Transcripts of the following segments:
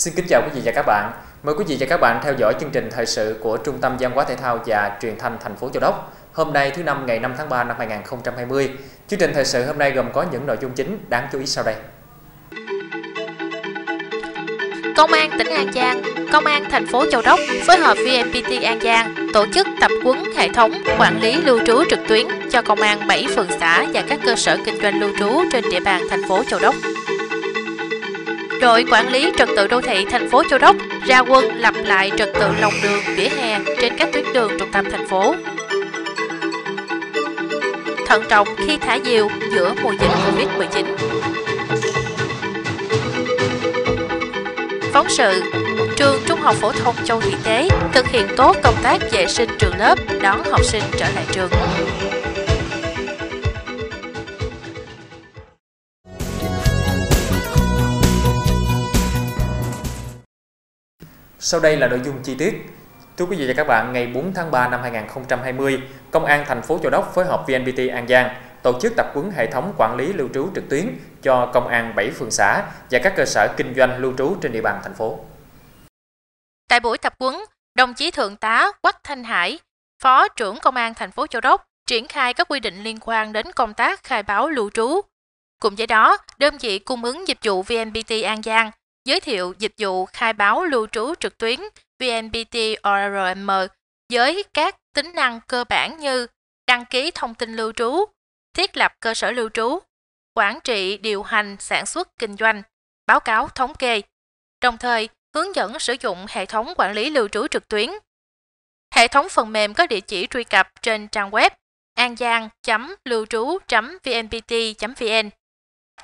Xin kính chào quý vị và các bạn. Mời quý vị và các bạn theo dõi chương trình thời sự của Trung tâm Văn hóa Thể thao và Truyền thanh thành phố Châu Đốc. Hôm nay thứ năm ngày 5 tháng 3 năm 2020. Chương trình thời sự hôm nay gồm có những nội dung chính đáng chú ý sau đây. Công an tỉnh An Giang, Công an thành phố Châu Đốc phối hợp với An Giang tổ chức tập huấn hệ thống quản lý lưu trú trực tuyến cho công an 7 phường xã và các cơ sở kinh doanh lưu trú trên địa bàn thành phố Châu Đốc đội quản lý trật tự đô thị thành phố Châu Đốc ra quân lập lại trật tự lòng đường, vỉa hè trên các tuyến đường trung tâm thành phố. Thận trọng khi thả diều giữa mùa dịch Covid-19. Phóng sự Trường Trung học Phổ thông Châu Thị Tế thực hiện tốt công tác vệ sinh trường lớp đón học sinh trở lại trường. Sau đây là nội dung chi tiết. Thưa quý vị và các bạn, ngày 4 tháng 3 năm 2020, Công an thành phố Châu Đốc phối hợp VNPT An Giang tổ chức tập huấn hệ thống quản lý lưu trú trực tuyến cho công an 7 phường xã và các cơ sở kinh doanh lưu trú trên địa bàn thành phố. Tại buổi tập huấn, đồng chí Thượng tá Quách Thanh Hải, Phó trưởng Công an thành phố Châu Đốc triển khai các quy định liên quan đến công tác khai báo lưu trú. Cùng với đó, đơn vị cung ứng dịch vụ VNPT An Giang giới thiệu dịch vụ khai báo lưu trú trực tuyến VNPT ORM với các tính năng cơ bản như đăng ký thông tin lưu trú, thiết lập cơ sở lưu trú, quản trị điều hành sản xuất kinh doanh, báo cáo thống kê, đồng thời hướng dẫn sử dụng hệ thống quản lý lưu trú trực tuyến. Hệ thống phần mềm có địa chỉ truy cập trên trang web angiang.lưu trú.vnpt.vn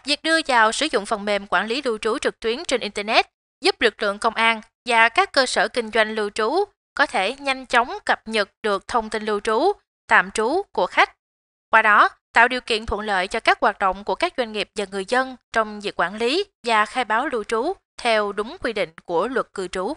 Việc đưa vào sử dụng phần mềm quản lý lưu trú trực tuyến trên Internet giúp lực lượng công an và các cơ sở kinh doanh lưu trú có thể nhanh chóng cập nhật được thông tin lưu trú, tạm trú của khách. Qua đó, tạo điều kiện thuận lợi cho các hoạt động của các doanh nghiệp và người dân trong việc quản lý và khai báo lưu trú theo đúng quy định của luật cư trú.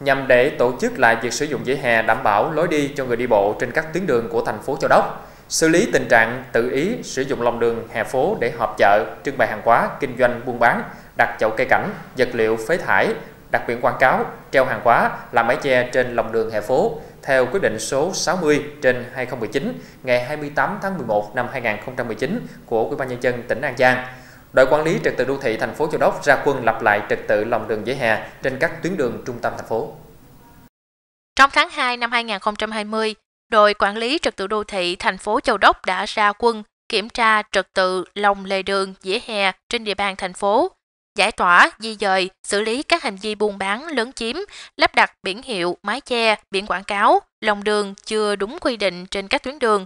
Nhằm để tổ chức lại việc sử dụng vỉa hè đảm bảo lối đi cho người đi bộ trên các tuyến đường của thành phố Châu Đốc, xử lý tình trạng tự ý sử dụng lòng đường hè phố để họp chợ, trưng bày hàng hóa, kinh doanh buôn bán, đặt chậu cây cảnh, vật liệu phế thải, đặt biển quảng cáo, treo hàng hóa, làm mái che trên lòng đường hè phố theo quyết định số 60 trên 2019 ngày 28 tháng 11 năm 2019 của Ủy ban nhân dân tỉnh An Giang. Đội quản lý trật tự đô thị thành phố Châu Đốc ra quân lập lại trật tự lòng đường vỉa hè trên các tuyến đường trung tâm thành phố. Trong tháng 2 năm 2020, đội quản lý trật tự đô thị thành phố Châu Đốc đã ra quân kiểm tra trật tự lòng lề đường, dĩa hè trên địa bàn thành phố, giải tỏa, di dời, xử lý các hành vi buôn bán lớn chiếm, lắp đặt biển hiệu, mái che, biển quảng cáo, lòng đường chưa đúng quy định trên các tuyến đường.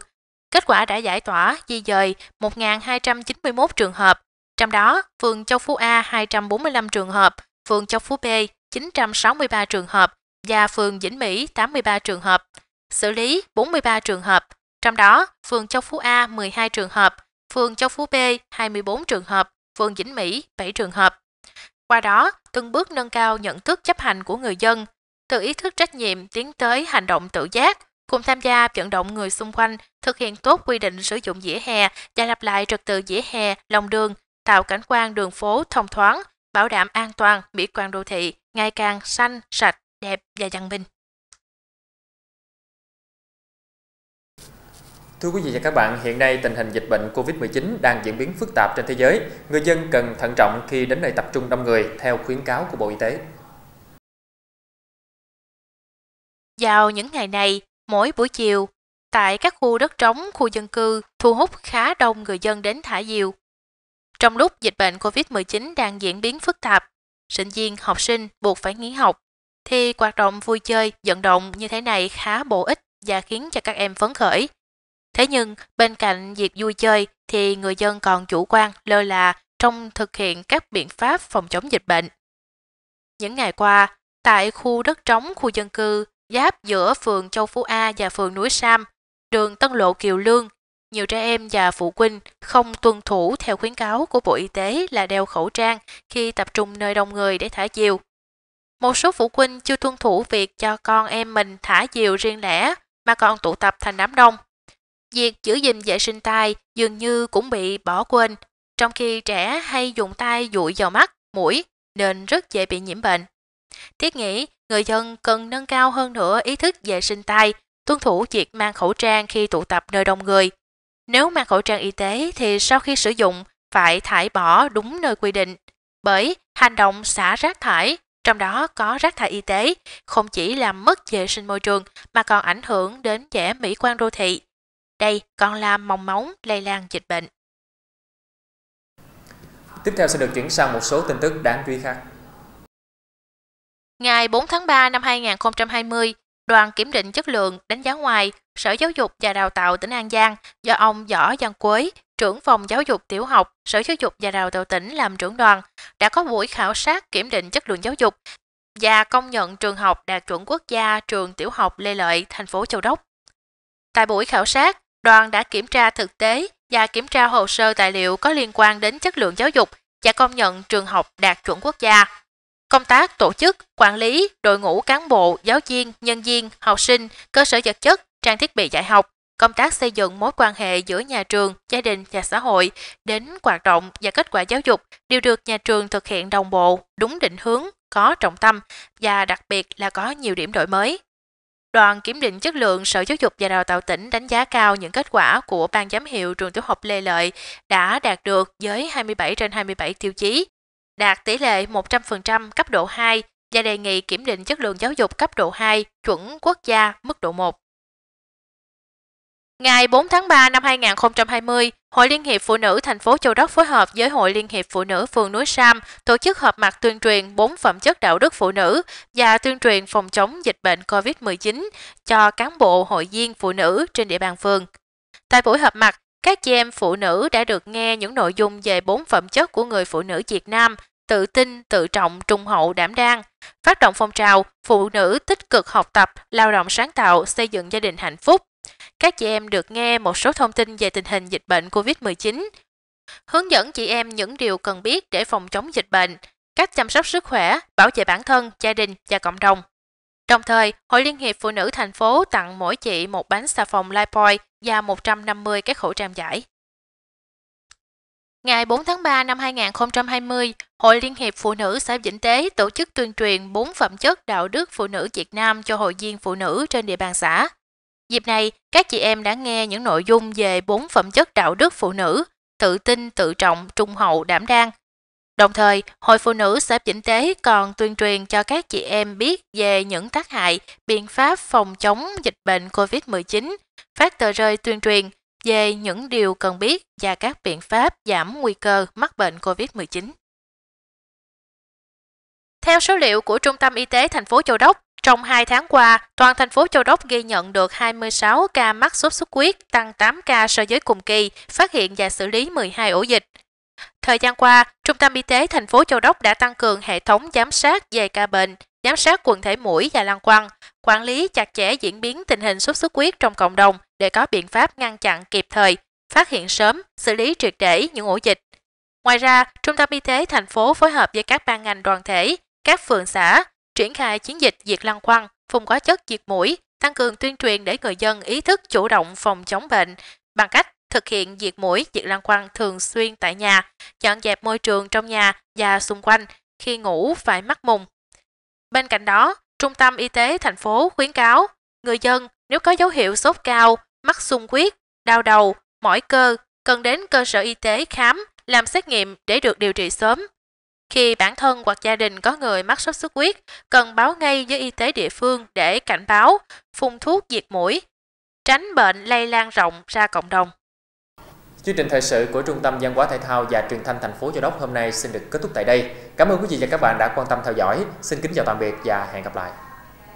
Kết quả đã giải tỏa, di dời 1.291 trường hợp, trong đó phường Châu Phú A 245 trường hợp, phường Châu Phú B 963 trường hợp và phường Vĩnh Mỹ 83 trường hợp xử lý 43 trường hợp, trong đó phường Châu Phú A 12 trường hợp, phường Châu Phú B 24 trường hợp, phường Vĩnh Mỹ 7 trường hợp. Qua đó, từng bước nâng cao nhận thức chấp hành của người dân, từ ý thức trách nhiệm tiến tới hành động tự giác, cùng tham gia vận động người xung quanh thực hiện tốt quy định sử dụng dĩa hè và lập lại trật tự dĩa hè, lòng đường, tạo cảnh quan đường phố thông thoáng, bảo đảm an toàn, mỹ quan đô thị, ngày càng xanh, sạch, đẹp và văn minh. Thưa quý vị và các bạn, hiện nay tình hình dịch bệnh COVID-19 đang diễn biến phức tạp trên thế giới. Người dân cần thận trọng khi đến nơi tập trung đông người theo khuyến cáo của Bộ Y tế. Vào những ngày này, mỗi buổi chiều, tại các khu đất trống, khu dân cư thu hút khá đông người dân đến thả diều. Trong lúc dịch bệnh COVID-19 đang diễn biến phức tạp, sinh viên, học sinh buộc phải nghỉ học, thì hoạt động vui chơi, vận động như thế này khá bổ ích và khiến cho các em phấn khởi Thế nhưng, bên cạnh việc vui chơi thì người dân còn chủ quan lơ là trong thực hiện các biện pháp phòng chống dịch bệnh. Những ngày qua, tại khu đất trống khu dân cư giáp giữa phường Châu Phú A và phường Núi Sam, đường Tân Lộ Kiều Lương, nhiều trẻ em và phụ huynh không tuân thủ theo khuyến cáo của Bộ Y tế là đeo khẩu trang khi tập trung nơi đông người để thả diều. Một số phụ huynh chưa tuân thủ việc cho con em mình thả diều riêng lẻ mà còn tụ tập thành đám đông. Việc giữ gìn vệ sinh tai dường như cũng bị bỏ quên, trong khi trẻ hay dùng tay dụi vào mắt, mũi nên rất dễ bị nhiễm bệnh. Thiết nghĩ, người dân cần nâng cao hơn nữa ý thức vệ sinh tay, tuân thủ việc mang khẩu trang khi tụ tập nơi đông người. Nếu mang khẩu trang y tế thì sau khi sử dụng phải thải bỏ đúng nơi quy định, bởi hành động xả rác thải, trong đó có rác thải y tế, không chỉ làm mất vệ sinh môi trường mà còn ảnh hưởng đến vẻ mỹ quan đô thị. Đây còn là mong móng lây lan dịch bệnh. Tiếp theo sẽ được chuyển sang một số tin tức đáng chú ý khác. Ngày 4 tháng 3 năm 2020, Đoàn Kiểm định Chất lượng đánh giá ngoài Sở Giáo dục và Đào tạo tỉnh An Giang do ông Võ Văn Quế, trưởng phòng giáo dục tiểu học, Sở Giáo dục và Đào tạo tỉnh làm trưởng đoàn, đã có buổi khảo sát kiểm định chất lượng giáo dục và công nhận trường học đạt chuẩn quốc gia trường tiểu học Lê Lợi, thành phố Châu Đốc. Tại buổi khảo sát, đoàn đã kiểm tra thực tế và kiểm tra hồ sơ tài liệu có liên quan đến chất lượng giáo dục và công nhận trường học đạt chuẩn quốc gia. Công tác tổ chức, quản lý, đội ngũ cán bộ, giáo viên, nhân viên, học sinh, cơ sở vật chất, trang thiết bị dạy học, công tác xây dựng mối quan hệ giữa nhà trường, gia đình và xã hội đến hoạt động và kết quả giáo dục đều được nhà trường thực hiện đồng bộ, đúng định hướng, có trọng tâm và đặc biệt là có nhiều điểm đổi mới. Đoàn kiểm định chất lượng Sở Giáo dục và Đào tạo tỉnh đánh giá cao những kết quả của Ban giám hiệu trường tiểu học Lê Lợi đã đạt được với 27 trên 27 tiêu chí, đạt tỷ lệ 100% cấp độ 2 và đề nghị kiểm định chất lượng giáo dục cấp độ 2 chuẩn quốc gia mức độ 1. Ngày 4 tháng 3 năm 2020, Hội Liên hiệp Phụ nữ thành phố Châu Đốc phối hợp với Hội Liên hiệp Phụ nữ phường Núi Sam tổ chức họp mặt tuyên truyền 4 phẩm chất đạo đức phụ nữ và tuyên truyền phòng chống dịch bệnh COVID-19 cho cán bộ hội viên phụ nữ trên địa bàn phường. Tại buổi họp mặt, các chị em phụ nữ đã được nghe những nội dung về 4 phẩm chất của người phụ nữ Việt Nam tự tin, tự trọng, trung hậu, đảm đang, phát động phong trào phụ nữ tích cực học tập, lao động sáng tạo, xây dựng gia đình hạnh phúc, các chị em được nghe một số thông tin về tình hình dịch bệnh COVID-19, hướng dẫn chị em những điều cần biết để phòng chống dịch bệnh, cách chăm sóc sức khỏe, bảo vệ bản thân, gia đình và cộng đồng. Đồng thời, Hội Liên hiệp Phụ nữ thành phố tặng mỗi chị một bánh xà phòng Lifebuoy và 150 cái khẩu trang giải. Ngày 4 tháng 3 năm 2020, Hội Liên hiệp Phụ nữ xã Vĩnh Tế tổ chức tuyên truyền 4 phẩm chất đạo đức phụ nữ Việt Nam cho hội viên phụ nữ trên địa bàn xã. Dịp này, các chị em đã nghe những nội dung về bốn phẩm chất đạo đức phụ nữ, tự tin, tự trọng, trung hậu, đảm đang. Đồng thời, Hội Phụ Nữ Xã Vĩnh Tế còn tuyên truyền cho các chị em biết về những tác hại, biện pháp phòng chống dịch bệnh COVID-19, phát tờ rơi tuyên truyền về những điều cần biết và các biện pháp giảm nguy cơ mắc bệnh COVID-19. Theo số liệu của Trung tâm Y tế thành phố Châu Đốc, trong 2 tháng qua, toàn thành phố Châu Đốc ghi nhận được 26 ca mắc sốt xuất huyết, tăng 8 ca so với cùng kỳ, phát hiện và xử lý 12 ổ dịch. Thời gian qua, Trung tâm Y tế thành phố Châu Đốc đã tăng cường hệ thống giám sát về ca bệnh, giám sát quần thể mũi và lăng quăng, quản lý chặt chẽ diễn biến tình hình sốt xuất huyết trong cộng đồng để có biện pháp ngăn chặn kịp thời, phát hiện sớm, xử lý triệt để những ổ dịch. Ngoài ra, Trung tâm Y tế thành phố phối hợp với các ban ngành đoàn thể, các phường xã triển khai chiến dịch diệt lăng quăng, phun hóa chất diệt mũi, tăng cường tuyên truyền để người dân ý thức chủ động phòng chống bệnh bằng cách thực hiện diệt mũi, diệt lăng quăng thường xuyên tại nhà, dọn dẹp môi trường trong nhà và xung quanh, khi ngủ phải mắc mùng. Bên cạnh đó, Trung tâm Y tế thành phố khuyến cáo người dân nếu có dấu hiệu sốt cao, mắt sung huyết, đau đầu, mỏi cơ, cần đến cơ sở y tế khám, làm xét nghiệm để được điều trị sớm khi bản thân hoặc gia đình có người mắc sốt xuất huyết, cần báo ngay với y tế địa phương để cảnh báo, phun thuốc diệt mũi, tránh bệnh lây lan rộng ra cộng đồng. Chương trình thời sự của Trung tâm Văn hóa Thể thao và Truyền thanh thành phố Châu Đốc hôm nay xin được kết thúc tại đây. Cảm ơn quý vị và các bạn đã quan tâm theo dõi. Xin kính chào tạm biệt và hẹn gặp lại.